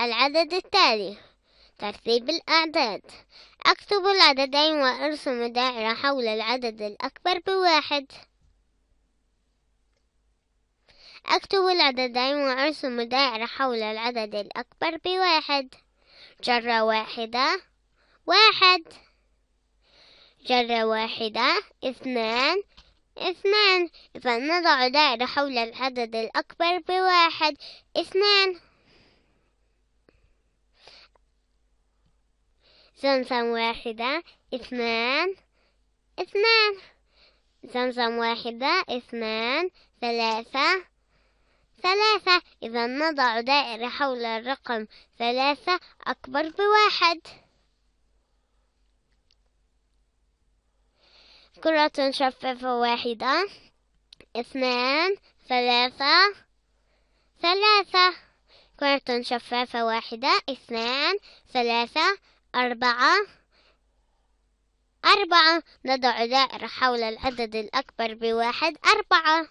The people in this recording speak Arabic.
العدد التالي ترتيب الأعداد أكتب العددين وأرسم دائرة حول العدد الأكبر بواحد أكتب العددين وأرسم دائرة حول العدد الأكبر بواحد جرة واحدة واحد جرة واحدة اثنان اثنان إذا نضع دائرة حول العدد الأكبر بواحد اثنان زمزم واحدة اثنان اثنان زمزم واحدة اثنان ثلاثة ثلاثة إذا نضع دائرة حول الرقم ثلاثة أكبر بواحد كرة شفافة واحدة اثنان ثلاثة ثلاثة كرة شفافة واحدة اثنان ثلاثة أربعة أربعة نضع دائرة حول العدد الأكبر بواحد أربعة